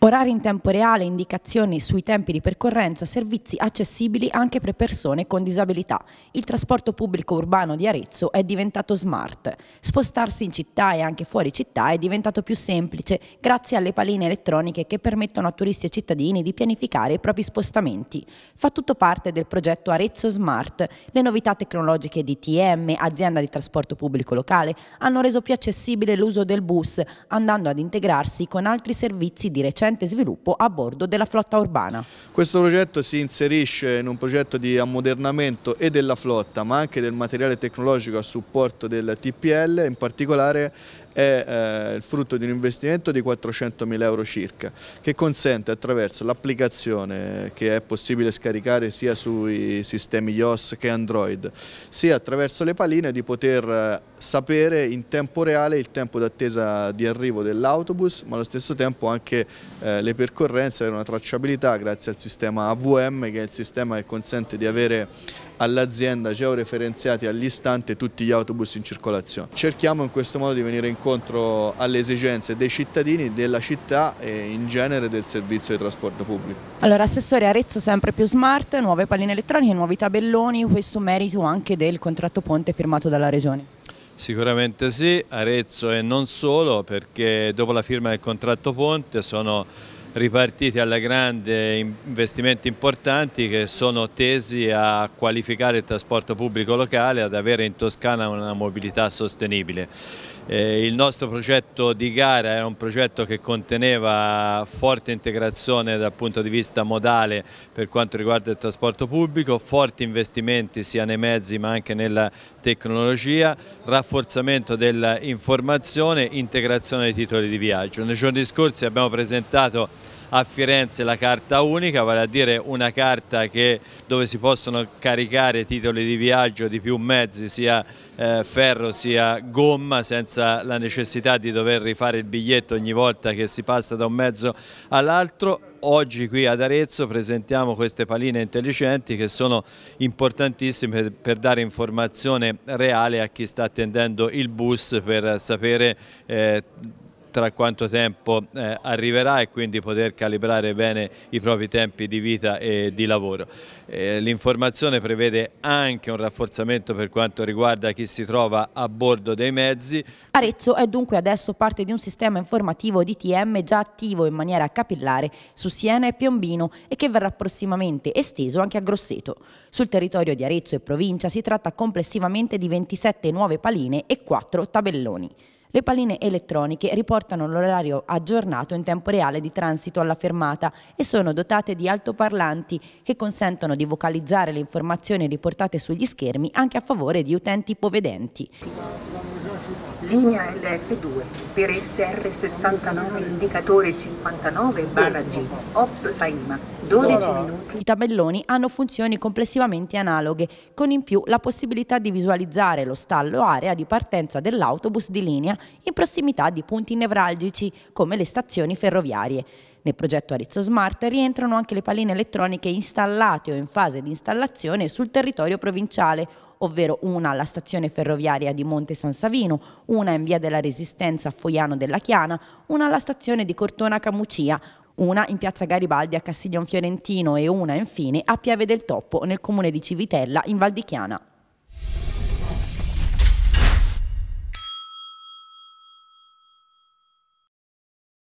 Orari in tempo reale, indicazioni sui tempi di percorrenza, servizi accessibili anche per persone con disabilità. Il trasporto pubblico urbano di Arezzo è diventato smart. Spostarsi in città e anche fuori città è diventato più semplice grazie alle paline elettroniche che permettono a turisti e cittadini di pianificare i propri spostamenti. Fa tutto parte del progetto Arezzo Smart. Le novità tecnologiche di TM, azienda di trasporto pubblico locale, hanno reso più accessibile l'uso del bus, andando ad integrarsi con altri servizi di recente recente sviluppo a bordo della flotta urbana. Questo progetto si inserisce in un progetto di ammodernamento e della flotta ma anche del materiale tecnologico a supporto del TPL, in particolare è eh, il frutto di un investimento di 400.000 euro circa che consente attraverso l'applicazione che è possibile scaricare sia sui sistemi iOS che Android sia attraverso le paline di poter eh, sapere in tempo reale il tempo d'attesa di arrivo dell'autobus ma allo stesso tempo anche eh, le percorrenze e una tracciabilità grazie al sistema AVM che è il sistema che consente di avere all'azienda georeferenziati all'istante tutti gli autobus in circolazione. Cerchiamo in questo modo di venire in incontro alle esigenze dei cittadini, della città e in genere del servizio di trasporto pubblico. Allora Assessore Arezzo sempre più smart, nuove palline elettroniche, nuovi tabelloni, questo merito anche del contratto ponte firmato dalla Regione. Sicuramente sì, Arezzo e non solo perché dopo la firma del contratto ponte sono ripartiti alla grande investimenti importanti che sono tesi a qualificare il trasporto pubblico locale, ad avere in Toscana una mobilità sostenibile. Eh, il nostro progetto di gara era un progetto che conteneva forte integrazione dal punto di vista modale per quanto riguarda il trasporto pubblico, forti investimenti sia nei mezzi ma anche nella tecnologia, rafforzamento dell'informazione, integrazione dei titoli di viaggio. Nei giorni scorsi abbiamo presentato a Firenze la carta unica, vale a dire una carta che, dove si possono caricare titoli di viaggio di più mezzi, sia eh, ferro sia gomma, senza la necessità di dover rifare il biglietto ogni volta che si passa da un mezzo all'altro. Oggi qui ad Arezzo presentiamo queste paline intelligenti che sono importantissime per dare informazione reale a chi sta attendendo il bus per sapere eh, tra quanto tempo eh, arriverà e quindi poter calibrare bene i propri tempi di vita e di lavoro. Eh, L'informazione prevede anche un rafforzamento per quanto riguarda chi si trova a bordo dei mezzi. Arezzo è dunque adesso parte di un sistema informativo DTM già attivo in maniera capillare su Siena e Piombino e che verrà prossimamente esteso anche a Grosseto. Sul territorio di Arezzo e provincia si tratta complessivamente di 27 nuove paline e 4 tabelloni. Le palline elettroniche riportano l'orario aggiornato in tempo reale di transito alla fermata e sono dotate di altoparlanti che consentono di vocalizzare le informazioni riportate sugli schermi anche a favore di utenti ipovedenti linea LF2 per SR69 indicatore 59 barra G, OP Faima, 12 minuti. I tabelloni hanno funzioni complessivamente analoghe, con in più la possibilità di visualizzare lo stallo area di partenza dell'autobus di linea in prossimità di punti nevralgici come le stazioni ferroviarie. Nel progetto Arizzo Smart rientrano anche le paline elettroniche installate o in fase di installazione sul territorio provinciale, ovvero una alla stazione ferroviaria di Monte San Savino, una in via della Resistenza a Foiano della Chiana, una alla stazione di Cortona Camucia, una in piazza Garibaldi a Castiglion Fiorentino e una infine a Piave del Toppo nel comune di Civitella in Val di Chiana.